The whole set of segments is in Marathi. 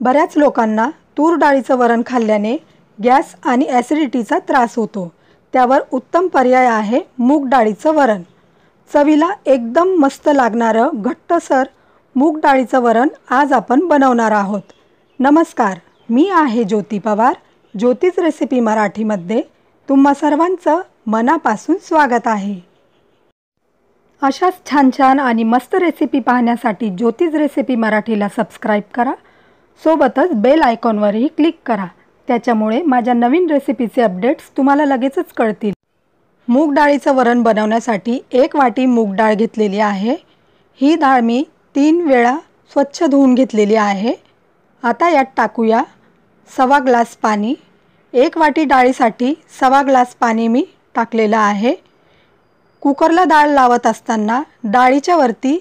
बऱ्याच लोकांना तूर डाळीचं वरण खाल्ल्याने गॅस आणि ॲसिडिटीचा त्रास होतो त्यावर उत्तम पर्याय आहे मूग डाळीचं वरण चवीला एकदम मस्त लागणारं घट्टसर मूग डाळीचं वरण आज आपण बनवणार आहोत नमस्कार मी आहे ज्योती पवार ज्योतिष रेसिपी मराठीमध्ये तुम्हा सर्वांचं मनापासून स्वागत आहे अशाच छान छान आणि मस्त रेसिपी पाहण्यासाठी ज्योतिष रेसिपी मराठीला सबस्क्राईब करा सोबतच बेल आयकॉनवरही क्लिक करा त्याच्यामुळे माझ्या नवीन रेसिपीचे अपडेट्स तुम्हाला लगेचच कळतील मूग डाळीचं वरण बनवण्यासाठी एक वाटी मूग डाळ घेतलेली आहे ही डाळ मी तीन वेळा स्वच्छ धुवून घेतलेली आहे आता यात टाकूया सवा ग्लास पाणी एक वाटी डाळीसाठी सवा ग्लास पाणी मी टाकलेलं आहे कुकरला डाळ लावत असताना डाळीच्या वरती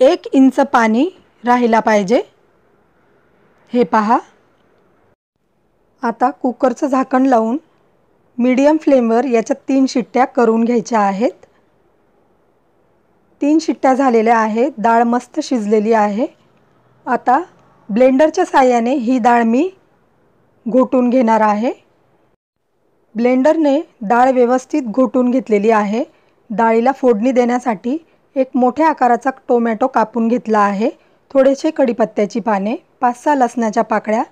एक इंच पाणी राहिला पाहिजे हे पहा आता कुकरचं झाकण लावून मीडियम फ्लेमवर याच्या तीन शिट्ट्या करून घ्यायच्या आहेत तीन शिट्ट्या झालेल्या आहेत डाळ मस्त शिजलेली आहे आता ब्लेंडरच्या साह्याने ही डाळ मी घोटून घेणार आहे ब्लेंडरने डाळ व्यवस्थित घोटून घेतलेली आहे डाळीला फोडणी देण्यासाठी एक मोठ्या आकाराचा टोमॅटो कापून घेतला आहे थोडेसे कडीपत्त्याची पाने पाच सहा लसणाच्या पाकळ्या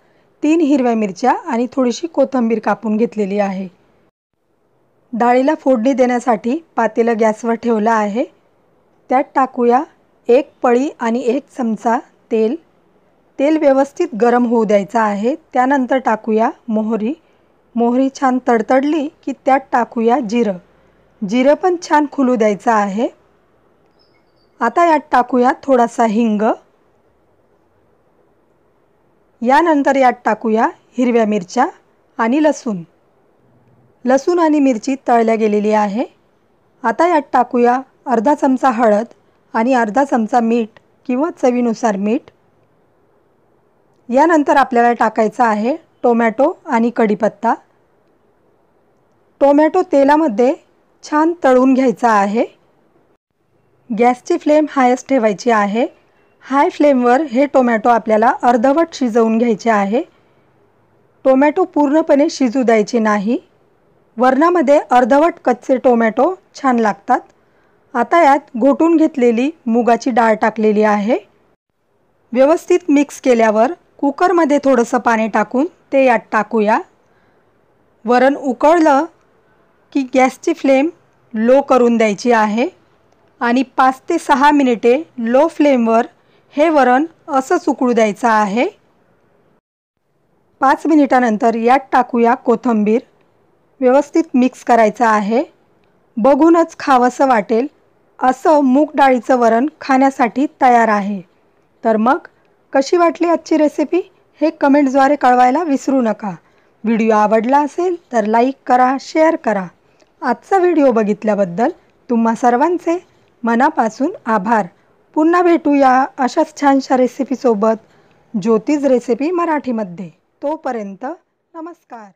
तीन हिरव्या मिरच्या आणि थोडीशी कोथंबीर कापून घेतलेली आहे डाळीला फोडणी देण्यासाठी पातेलं गॅसवर ठेवलं आहे त्यात टाकूया एक पळी आणि एक चमचा तेल तेल व्यवस्थित गरम होऊ द्यायचं आहे त्यानंतर टाकूया मोहरी मोहरी छान तडतडली की त्यात टाकूया जिरं जिरं पण छान खुलू द्यायचं आहे आता यात टाकूया थोडासा हिंग यानंतर यात टाकूया हिरव्या मिरच्या आणि लसूण लसूण आणि मिरची तळल्या गेलेली आहे आता यात टाकूया अर्धा चमचा हळद आणि अर्धा चमचा मीठ किंवा चवीनुसार मीठ यानंतर आपल्याला टाकायचं आहे टोमॅटो आणि कढीपत्ता टोमॅटो तेलामध्ये छान तळून घ्यायचा आहे गॅसची फ्लेम हायस्ट ठेवायची आहे हाय फ्लेमवर हे टोमॅटो आपल्याला अर्धवट शिजवून घ्यायचे आहे टोमॅटो पूर्णपणे शिजू द्यायचे नाही वरणामध्ये अर्धवट कच्चे टोमॅटो छान लागतात आता यात घोटून घेतलेली मुगाची डाळ टाकलेली आहे व्यवस्थित मिक्स केल्यावर कुकरमध्ये थोडंसं पाणी टाकून ते यात टाकूया वरण उकळलं की गॅसची फ्लेम लो करून द्यायची आहे आणि पाच ते सहा मिनिटे लो फ्लेमवर हे वरण असं उकळू द्यायचं आहे पाच मिनिटानंतर यात टाकूया कोथंबीर व्यवस्थित मिक्स करायचं आहे बघूनच खावंसं वाटेल असं मूग डाळीचं वरण खाण्यासाठी तयार आहे तर मग कशी वाटली आजची रेसिपी हे कमेंटद्वारे कळवायला विसरू नका व्हिडिओ आवडला असेल तर लाईक करा शेअर करा आजचा व्हिडिओ बघितल्याबद्दल तुम्हा सर्वांचे मनापासून आभार पुन्हा भेटूया अशाच छानशा रेसिपीसोबत ज्योतिज रेसिपी मराठीमध्ये तोपर्यंत नमस्कार